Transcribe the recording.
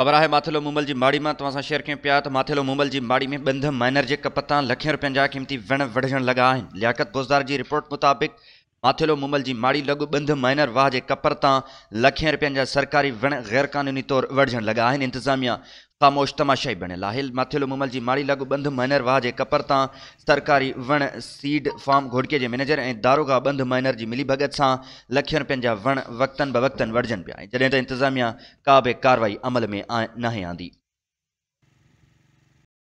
ख़बर तो है माथेलो मुंबल की माड़ी में तव्हां सां शेयर कयूं पिया त तो माथेलो मुंबल की माड़ी में बंध माइनर के कप तां लखें रुपयनि जा क़ीमती वण वढ़ लगा आहिनि लियाकत बुज़दार जी रिपोर्ट मुताबिक़ माथेलो मुंबल की माड़ी लगो बंध माइनर वाह के कपर तां लखें रुपयनि सरकारी वण ग़ैरक़ानूनी तौर वढजण लगा इंतज़ामिया ख़ामोश तमाशाई बणियल आहे माथियलो मुमल की माड़ी लाॻूबंध माइनर वाह के कपर तां सरकारी वण सीड फार्म घोड़के जे मैनेजर ए दारोगा बंध माइनर की मिली भॻत सां लखें रुपयनि जा वण वक़्तनि ब वक़्तनि वठजनि पिया जॾहिं त इंतिज़ामिया का भी कार्रवाई अमल में आ आहे आंदी